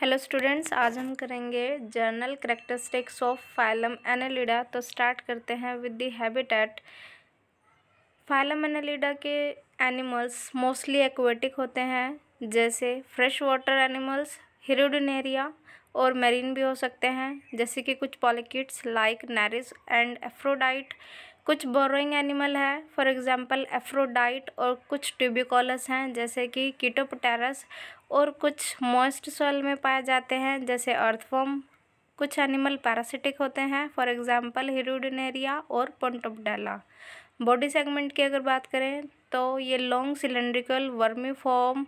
hello students आज हम करेंगे general characteristics of phylum annelida तो स्टार्ट करते हैं with the habitat phylum annelida के एनिमल्स मोस्टली एक्वेटिक होते हैं जैसे फ्रेश वाटर एनिमल्स हिरोडनेरिया और मेरीन भी हो सकते हैं जैसे कि कुछ polychaetes like Nereis and Aphrodite कुछ बोरोइंग एनिमल है फॉर एग्जांपल एफ्रोडाइट और कुछ ट्यूबिकॉलस हैं जैसे कि कीटोपटेरस और कुछ मॉइस्ट सॉइल में पाए जाते हैं जैसे अर्थफॉर्म कुछ एनिमल पैरासिटिक होते हैं फॉर एग्जांपल हिरुडनेरिया और पंटोपडाला बॉडी सेगमेंट की अगर बात करें तो ये लॉन्ग सिलेंड्रिकल वर्मी फॉर्म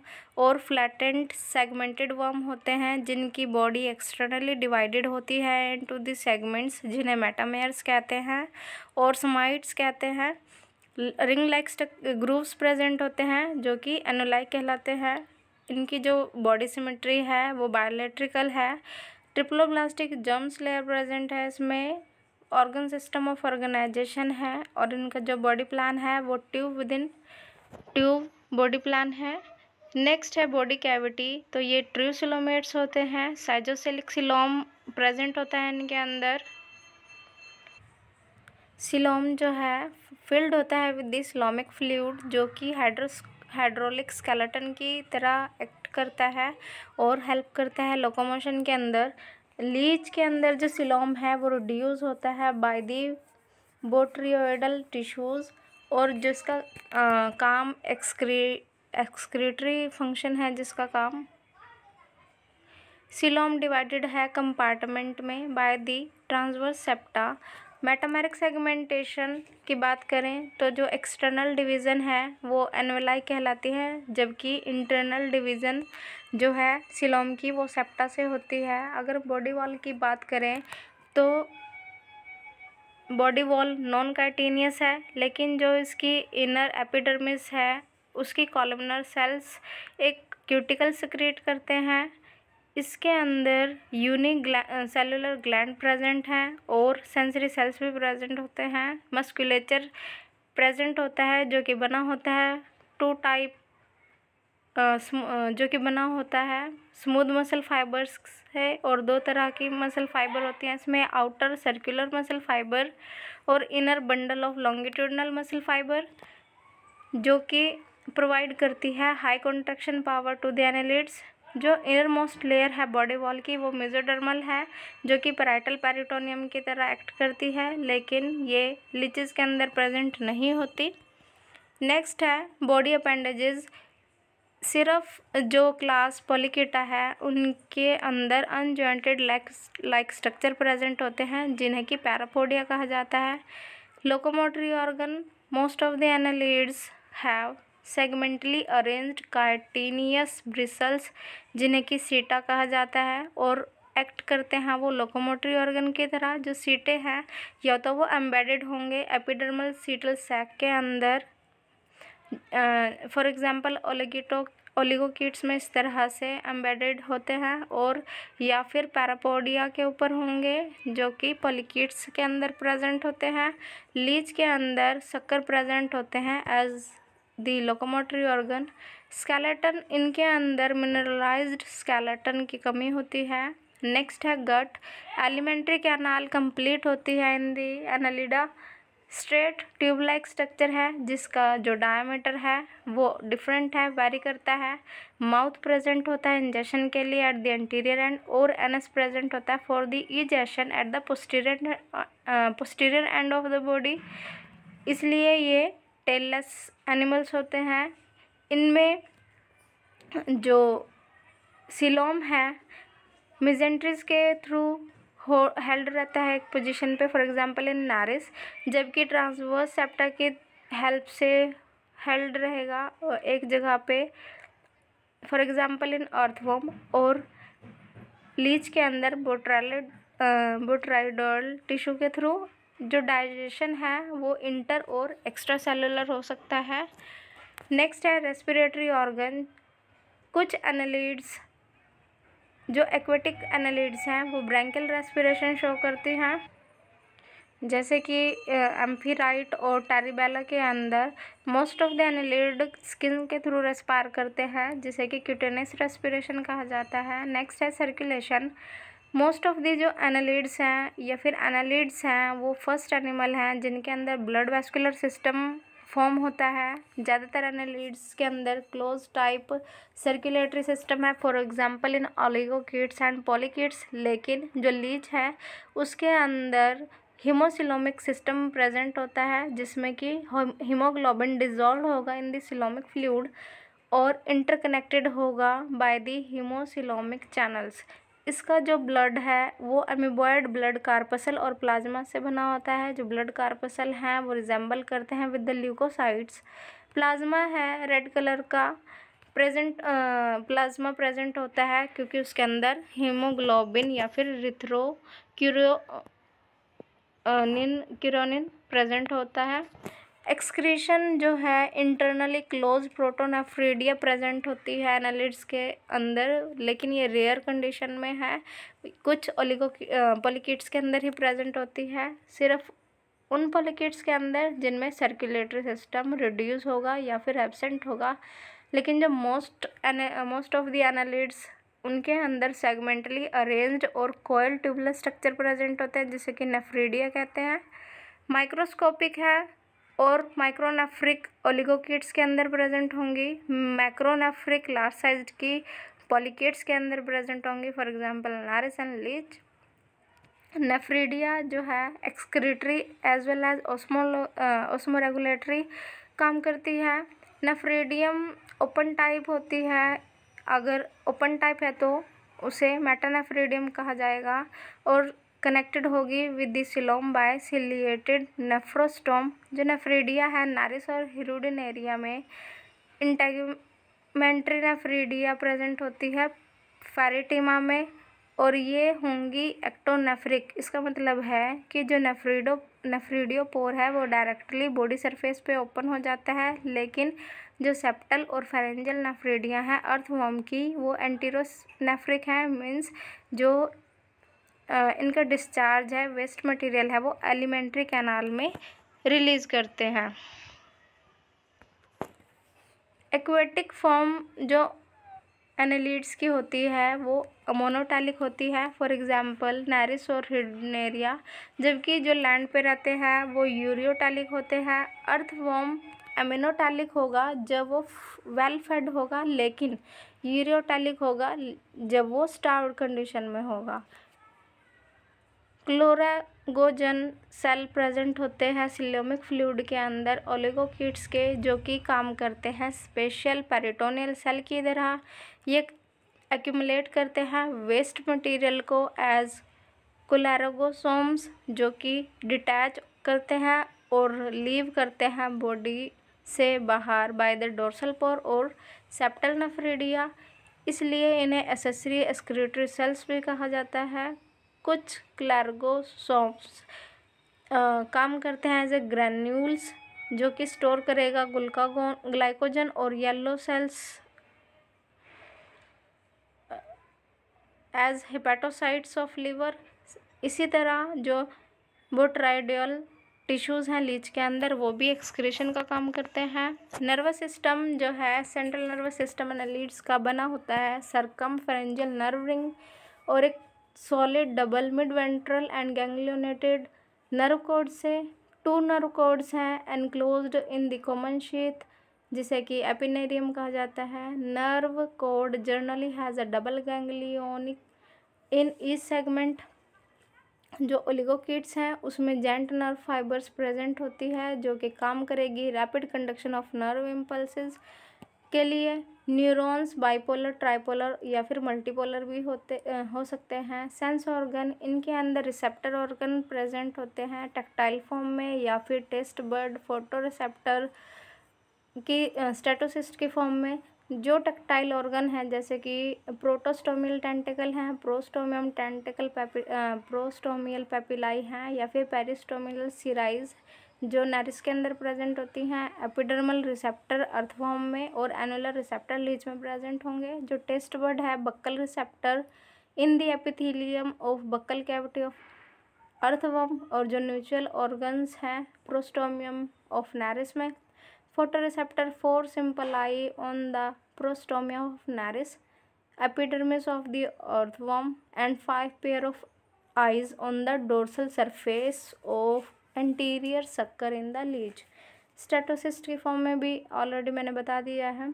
और फ्लैटेंट सेगमेंटेड वर्म होते हैं जिनकी बॉडी एक्सटर्नली डिवाइडेड होती है इनटू दी सेगमेंट्स जिन्हें मेटामेयर्स कहते हैं और समाइट्स कहते हैं रिंग लाइक ग्रूव्स प्रेजेंट होते हैं जो कि एनोलाइक कहलाते हैं इनकी जो बॉडी सिमेट्री है वो बायोलेट्रिकल है ट्रिपलोब्लास्टिक जम्स लेयर प्रेजेंट है इसमें ऑर्गन सिस्टम ऑफ ऑर्गेनाइजेशन है और इनका जो बॉडी प्लान है वो tube within tube body plan है नेक्स्ट है बॉडी कैविटी तो ये सिलोमेट्स होते हैं साइजोसेलिक सिलोम प्रेजेंट होता है इनके अंदर सिलोम जो है फिल्ड होता है विद दिस लॉमिक फ्लूड जो कि हाइड्रोस हाइड्रोलिक स्केलेटन की तरह एक्ट करता है और हेल्प करता है लोकोमोशन के अंदर लीच के अंदर जो सिलोम है वो रिड्यूस होता है बाय दी बोट्रियोडल टिश्यूज़ और जिसका आ, काम एक्सक्री एक्सक्रीटरी फंक्शन है जिसका काम सिलोम डिवाइडेड है कंपार्टमेंट में by the transverse septa metameric segmentation की बात करें तो जो एक्सटर्नल डिवीज़न है वो एनवेलाई कहलाती है जबकि इंटरनल डिवीज़न जो है सिलोम की वो सेप्टा से होती है अगर बॉडी वॉल की बात करें तो बॉडी वॉल नॉन काइटीनियस है लेकिन जो इसकी इनर एपिडर्मिस है उसकी कॉलमनर सेल्स एक क्यूटिकल सिक्रिएट करते हैं इसके अंदर यूनिक सेलुलर ग्लैंड प्रेजेंट हैं और सेंसरी सेल्स भी प्रेजेंट होते हैं मस्कुलेचर प्रेजेंट होता है जो कि बना होता है टू टाइप जो कि बना होता है स्मूथ मसल फाइबर्स है और दो तरह की मसल फाइबर होती हैं इसमें आउटर सर्कुलर मसल फाइबर और inner bundle of longitudinal muscle fibre जो कि प्रोवाइड करती है high contraction power to the annelids जो इनर मोस्ट लेयर है बॉडी वॉल की वो मेजोडर्मल है जो कि पैराइटल पैरिटोनियम की तरह एक्ट करती है लेकिन ये लिचिस के अंदर प्रेजेंट नहीं होती नेक्स्ट है बॉडी अपेंडेजेस सिर्फ जो क्लास पोलिकेटा है उनके अंदर unjointed leg like structure present होते हैं जिन्हें कि पैरापोडिया कहा जाता है locomotory organ most of the annelids have segmentally arranged chitinous bristles जिन्हें कि सीटा कहा जाता है और एक्ट करते हैं वो लोकोमोटरी ऑर्गन की तरह जो सीटें हैं या तो वो एम्बेडेड होंगे एपिडर्मल सीटल सैक के अंदर फॉर एग्ज़ाम्पल ओलिगिटो ओलिगोकिट्स में इस तरह से एम्बेडेड होते हैं और या फिर पैरापोडिया के ऊपर होंगे जो कि पॉलिकिट्स के अंदर प्रेजेंट होते हैं लीज के अंदर शक्कर प्रेजेंट होते हैं as the locomotory organ skeleton इनके अंदर मिनरलाइज्ड स्केलेटन की कमी होती है नेक्स्ट है गट एलिमेंट्री कैनाल कंप्लीट होती है in the Annelida straight tube like structure है जिसका जो डायमीटर है वो डिफरेंट है वेरी करता है माउथ प्रेजेंट होता है इंजेशन के लिए एट द एंटीरियर एंड और एनएस प्रेजेंट होता है for the egestion at the posterior posterior end of the body इसलिए ये टेललेस एनिमल्स होते हैं इनमें जो सिलोम है मिजेंट्रीज के थ्रू हो हेल्ड रहता है एक पोजीशन पे फॉर एग्जांपल इन नारिस जबकि ट्रांसवर्स सेप्टा की हेल्प से हेल्ड रहेगा एक जगह पे फॉर एग्जांपल इन अर्थवर्म और लीच के अंदर बोट्रालिड बोट्राइडोल टिश्यू के थ्रू जो डाइजेशन है वो इंटर और एक्स्ट्रा सेलुलर हो सकता है नेक्स्ट है रेस्पिरेटरी ऑर्गन कुछ एनालिड्स जो एक्वेटिक एनालिड्स हैं वो ब्रैंकल रेस्पिरेशन शो करती हैं जैसे कि एम्फीराइट और टेरिबेला के अंदर most of the annelid skin के थ्रू रेस्पायर करते हैं जिसे कि क्यूटेनस रेस्पिरेशन कहा जाता है नेक्स्ट है सर्कुलेशन मोस्ट ऑफ दी जो एनालिड्स हैं या फिर एनालिड्स हैं वो फर्स्ट एनिमल हैं जिनके अंदर ब्लड वेस्कुलर सिस्टम फॉर्म होता है ज़्यादातर एनालिड्स के अंदर क्लोज टाइप सर्कुलेटरी सिस्टम है for example in oligochaetes and polychaetes लेकिन जो लीच है उसके अंदर हीमोसिलोमिक सिस्टम प्रेजेंट होता है जिसमें कि हीमोग्लोबिन डिजॉल्व होगा इन दिलोमिक सिलोमिक फ्लूड और इंटरकनेक्टेड होगा बाय दी हीमोसिलोमिक चैनल्स इसका जो ब्लड है वो एमिबॉयड ब्लड कार्पसल और प्लाज्मा से बना होता है जो ब्लड कार्पसल हैं वो रिजेंबल करते हैं विद द ल्यूकोसाइट्स प्लाज्मा है रेड कलर का प्रेजेंट प्लाज्मा प्रेजेंट होता है क्योंकि उसके अंदर हीमोग्लोबिन या फिर रिथ्रो क्यूरोनिन क्यूरोनिन प्रेजेंट होता है एक्सक्रीशन जो है internally closed protonephridia present होती है एनालिड्स के अंदर लेकिन ये रेयर कंडीशन में है कुछ ओलिगो पोलिकिट्स के अंदर ही प्रेजेंट होती है सिर्फ उन पोलिकिट्स के अंदर जिनमें सर्कुलेटरी सिस्टम रिड्यूस होगा या फिर एबसेंट होगा लेकिन जो most most of the annelids उनके अंदर सेगमेंटली अरेंज्ड और कोयल ट्यूबलेस स्ट्रक्चर प्रेजेंट होते हैं जिसे कि नेफ्रीडिया कहते हैं माइक्रोस्कोपिक है और माइक्रोनाफ्रिक ओलिगोकिट्स के अंदर प्रेजेंट होंगी मैक्रोनाफ्रिक लार्ज साइज की पॉलिकेट्स के अंदर प्रेजेंट होंगी for example Nereis and leech nephridia जो है एक्सक्रीटरी एज वेल एज ओस्मोलो ओस्मो रेगुलेटरी काम करती है नेफ्रेडियम ओपन टाइप होती है अगर ओपन टाइप है तो उसे मेटानेफ्रीडियम कहा जाएगा और कनेक्टेड होगी with the coelom by ciliated nephrostome जो नेफ्रीडिया है नारिस और हिरुडिन एरिया में इंटेगमेंट्री नेफ्रीडिया प्रेजेंट होती है फेरिटिमा में और ये होंगी एक्टोनेफ्रिक इसका मतलब है कि जो नेफ्रीडो नेफ्रीडियो पोर है वो डायरेक्टली बॉडी सरफेस पे ओपन हो जाता है लेकिन जो सेप्टल और फेरेंजल नेफ्रीडिया हैं अर्थवॉम की वो एंटीरोस नेफ्रिक हैं मीन्स जो इनका डिस्चार्ज है वेस्ट मटेरियल है वो एलिमेंट्री कैनाल में रिलीज़ करते हैं एक्वेटिक फॉर्म जो एनालिड्स की होती है वो मोनोटैलिक होती है फॉर एग्जांपल नैरिस और हिडनेरिया जबकि जो लैंड पे रहते हैं वो यूरियोटैलिक होते हैं अर्थ फॉर्म एमिनोटैलिक होगा जब वो वेल फेड होगा लेकिन यूरियोटैलिक होगा जब वो स्टार्व कंडीशन में होगा क्लोरागोजन सेल प्रेजेंट होते हैं सिलोमिक फ्लूड के अंदर ओलिगोकिट्स के जो कि काम करते हैं स्पेशल पेरिटोनियल सेल की तरह ये एक्यूमुलेट करते हैं वेस्ट मटेरियल को एज कोलारोगोसोम्स जो कि डिटैच करते हैं और लीव करते हैं बॉडी से बाहर बाय द डोर्सल पोर और सेप्टल नफ्रीडिया इसलिए इन्हें एसेसरी एक्सक्रीटरी सेल्स भी कहा जाता है कुछ क्लार्गोसोम्स काम करते हैं एज ए ग्रैन्यूल्स जो कि स्टोर करेगा ग्लूकागोन ग्लाइकोजन और yellow cells as hepatocytes of liver इसी तरह जो बोट्राइडियल टिश्यूज़ हैं लीच के अंदर वो भी एक्सक्रेशन का काम करते हैं नर्वस सिस्टम जो है सेंट्रल नर्वस सिस्टम एनालीड्स का बना होता है सरकम फरेंजल नर्व रिंग और एक solid double mid ventral and ganglionated nerve cord से टू नर्व कोड्स हैं enclosed in the common sheath जिसे कि एपिनेरियम कहा जाता है nerve cord generally has a double ganglionic in इस सेगमेंट जो ओलिगोकिट्स हैं उसमें जेंट नर्व फाइबर्स प्रेजेंट होती है जो कि काम करेगी rapid conduction of nerve impulses के लिए न्यूरॉन्स बाइपोलर ट्राइपोलर या फिर मल्टीपोलर भी होते हो सकते हैं सेंस ऑर्गन इनके अंदर रिसेप्टर ऑर्गन प्रेजेंट होते हैं टेक्टाइल फॉर्म में या फिर टेस्ट बर्ड फोटो रिसेप्टर की स्टेटोसिस्ट के फॉर्म में जो टेक्टाइल ऑर्गन हैं जैसे कि प्रोटोस्टोमियल टेंटिकल हैं प्रोस्टोमियम टेंटिकल पैपी प्रोस्टोमियल पेपिलाई हैं या फिर पेरिस्टोमियल सीराइज जो नरिस के अंदर प्रेजेंट होती हैं एपिडर्मल रिसेप्टर अर्थवॉम में और एनुलर रिसेप्टर लीज में प्रेजेंट होंगे जो टेस्ट वर्ड है buccal receptor in the epithelium of buccal cavity of earthworm और जो न्यूचुअल ऑर्गन्स हैं प्रोस्टोमियम ऑफ नरिस में photoreceptor four simple eye on the prostomium of Nereis epidermis of the earthworm and five pair of eyes on the dorsal surface of anterior sucker in the leech statocyst की form में भी already मैंने बता दिया है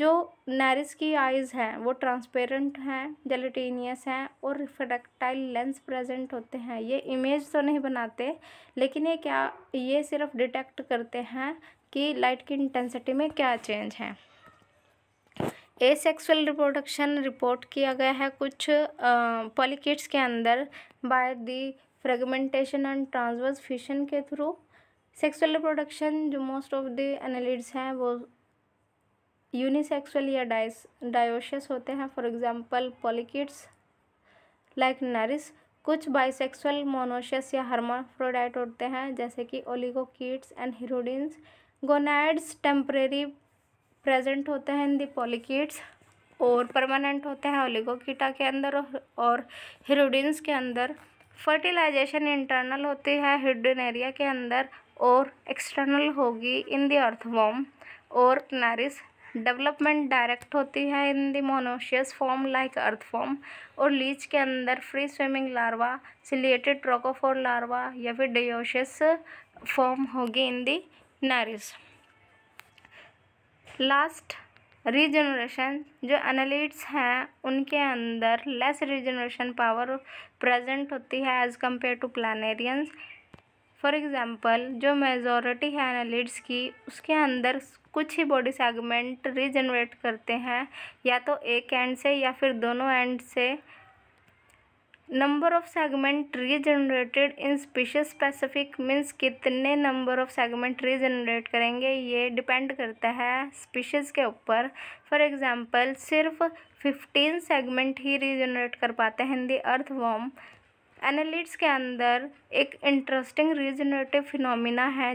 जो नैरिस की eyes हैं वो ट्रांसपेरेंट हैं जेलेटीनियस हैं और रिफ्रेक्टाइल लेंस प्रेजेंट होते हैं ये इमेज तो नहीं बनाते लेकिन ये क्या ये सिर्फ डिटेक्ट करते हैं कि लाइट की इंटेंसिटी में क्या चेंज है ए सेक्सुअल रिप्रोडक्शन रिपोर्ट किया गया है कुछ पॉलिकिट्स के अंदर by the fragmentation and transverse fission के थ्रू सेक्सुअल रिप्रोडक्शन जो मोस्ट ऑफ द एनालिड्स हैं वो यूनिसेक्सुअल या डाइस डायोशियस होते हैं for example polychaetes like Nereis कुछ बाइसेक्सुअल मोनोशियस या हर्माफ्रोडाइट होते हैं जैसे कि oligochaetes and hirudines gonads temporary present होते हैं इन दी पॉलिकिड्स और परमानेंट होते हैं ओलिगोकीटा के अंदर और हिरोडिन्स के अंदर फर्टिलाइजेशन इंटरनल होती है हिडन एरिया के अंदर और एक्सटर्नल होगी इन दी अर्थवॉम और नारिस डेवलपमेंट डायरेक्ट होती है in the monoecious form like earthworm और लीच के अंदर free swimming larva ciliated trochophore larva या फिर डिओशियस फॉर्म होगी in the Nereis last regeneration जो एनालिट्स हैं उनके अंदर लेस रीजनरेशन पावर प्रेजेंट होती है as compare to planarians for example जो मेजॉरिटी है एनालिट्स की उसके अंदर कुछ ही बॉडी सेगमेंट रीजनरेट करते हैं या तो एक एंड से या फिर दोनों एंड से number of segment generated in species specific means कितने नंबर ऑफ सेगमेंट रीजनरेट करेंगे ये डिपेंड करता है स्पीशीज़ के ऊपर फॉर एग्जांपल सिर्फ फिफ्टीन सेगमेंट ही रीजनरेट कर पाते हैं हिंदी अर्थ वॉम एनालिट्स के अंदर एक इंटरेस्टिंग रीजनरेटिव फिनोमिना है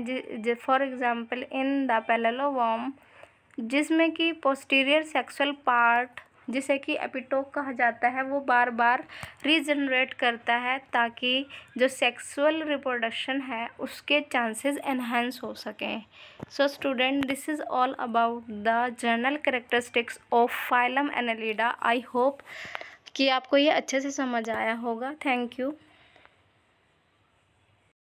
for example in the palolo worm जिसमें कि पोस्टीरियर सेक्सुअल पार्ट जिसे कि एपिटोक कहा जाता है वो बार बार रीजनरेट करता है ताकि जो सेक्सुअल रिप्रोडक्शन है उसके चांसेस एनहेंस हो सकें so student this is all about the general characteristics of phylum Annelida I hope कि आपको ये अच्छे से समझ आया होगा थैंक यू